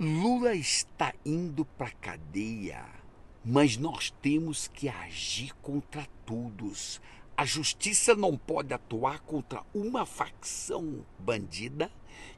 Lula está indo para cadeia, mas nós temos que agir contra todos. A justiça não pode atuar contra uma facção bandida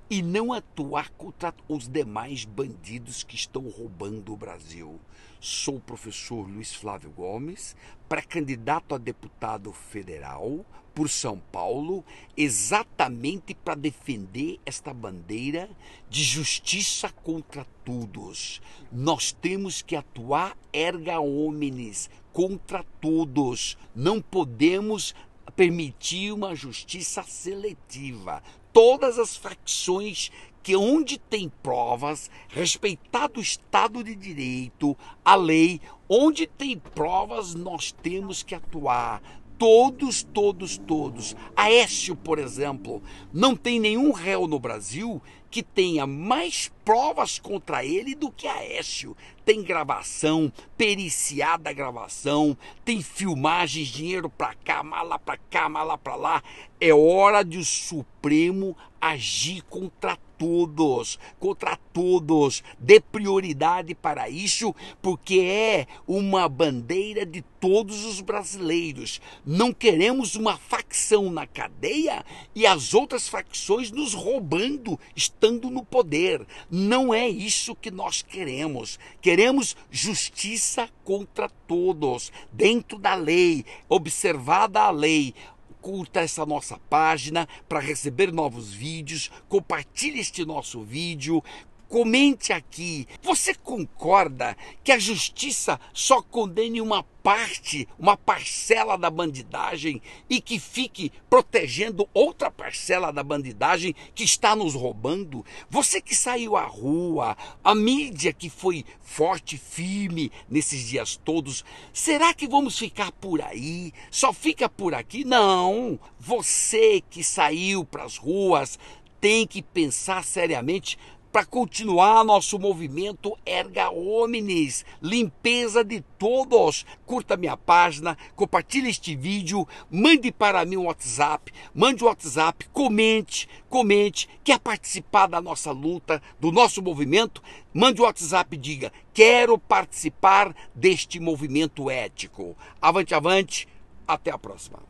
e não atuar contra os demais bandidos que estão roubando o Brasil. Sou o professor Luiz Flávio Gomes, pré-candidato a deputado federal por São Paulo, exatamente para defender esta bandeira de justiça contra todos. Nós temos que atuar erga omnes contra todos. Não podemos permitir uma justiça seletiva todas as facções que, onde tem provas, respeitado o Estado de Direito, a lei, onde tem provas, nós temos que atuar, todos, todos, todos. Aécio, por exemplo, não tem nenhum réu no Brasil que tenha mais provas contra ele do que Aécio. Tem gravação, periciada gravação, tem filmagens, dinheiro pra cá, mala pra cá, mala pra lá. É hora de o Supremo agir contra todos, contra todos. Dê prioridade para isso, porque é uma bandeira de todos os brasileiros. Não queremos uma facção na cadeia e as outras facções nos roubando, estando no poder. Não é isso que nós queremos. Queremos justiça contra todos, dentro da lei, observada a lei curta essa nossa página para receber novos vídeos, compartilhe este nosso vídeo, Comente aqui. Você concorda que a justiça só condene uma parte, uma parcela da bandidagem e que fique protegendo outra parcela da bandidagem que está nos roubando? Você que saiu à rua, a mídia que foi forte, firme nesses dias todos, será que vamos ficar por aí? Só fica por aqui? Não! Você que saiu para as ruas tem que pensar seriamente para continuar nosso movimento Erga Omnes, limpeza de todos. Curta minha página, compartilhe este vídeo, mande para mim um WhatsApp, mande um WhatsApp, comente, comente, quer participar da nossa luta, do nosso movimento? Mande um WhatsApp e diga: quero participar deste movimento ético. Avante, avante, até a próxima.